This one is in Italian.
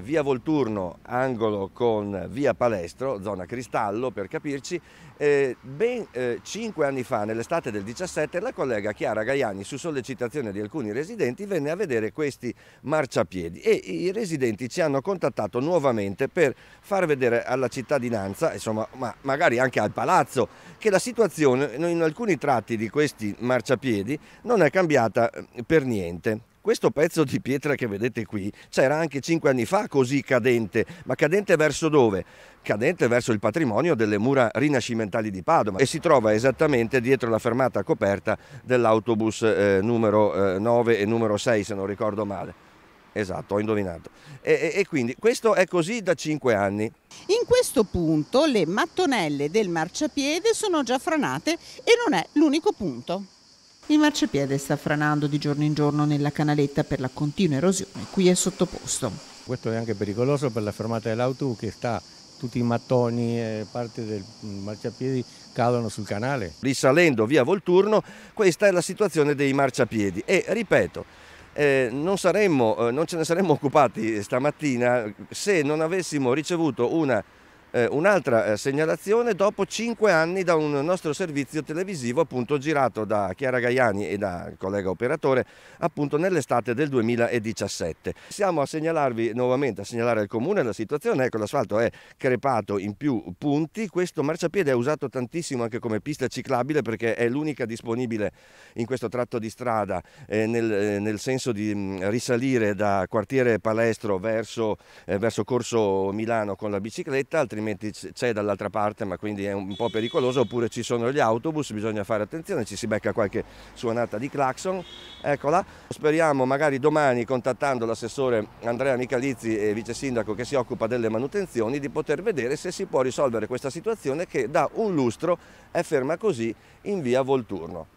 Via Volturno, angolo con via Palestro, zona Cristallo per capirci, eh, ben eh, anni fa, nell'estate del 17, la collega Chiara Gaiani, su sollecitazione di alcuni residenti, venne a vedere questi marciapiedi e i residenti ci hanno contattato nuovamente per far vedere alla cittadinanza, insomma, ma magari anche al palazzo, che la situazione in alcuni tratti di questi marciapiedi non è cambiata eh, per niente. Questo pezzo di pietra che vedete qui c'era anche cinque anni fa così cadente, ma cadente verso dove? Cadente verso il patrimonio delle mura rinascimentali di Padova e si trova esattamente dietro la fermata coperta dell'autobus eh, numero eh, 9 e numero 6 se non ricordo male. Esatto, ho indovinato. E, e, e, quindi questo è così da cinque anni. In questo punto le mattonelle del marciapiede sono già franate e non è l'unico punto. Il marciapiede sta franando di giorno in giorno nella canaletta per la continua erosione cui è sottoposto. Questo è anche pericoloso per la fermata dell'auto che sta tutti i mattoni e parte del marciapiede cadono sul canale. Risalendo via Volturno, questa è la situazione dei marciapiedi e ripeto, eh, non, saremmo, eh, non ce ne saremmo occupati stamattina se non avessimo ricevuto una eh, un'altra eh, segnalazione dopo cinque anni da un nostro servizio televisivo appunto girato da Chiara Gaiani e dal collega operatore appunto nell'estate del 2017. Siamo a segnalarvi nuovamente, a segnalare al comune la situazione, ecco l'asfalto è crepato in più punti, questo marciapiede è usato tantissimo anche come pista ciclabile perché è l'unica disponibile in questo tratto di strada eh, nel, eh, nel, senso di mh, mm, risalire da quartiere Palestro verso, eh, verso Corso Milano con la bicicletta, altrimenti veramente c'è dall'altra parte ma quindi è un po' pericoloso oppure ci sono gli autobus bisogna fare attenzione ci si becca qualche suonata di clacson eccola speriamo magari domani contattando l'assessore Andrea Michalizzi e vice sindaco che si occupa delle manutenzioni di poter vedere se si può risolvere questa situazione che da un lustro è ferma così in via Volturno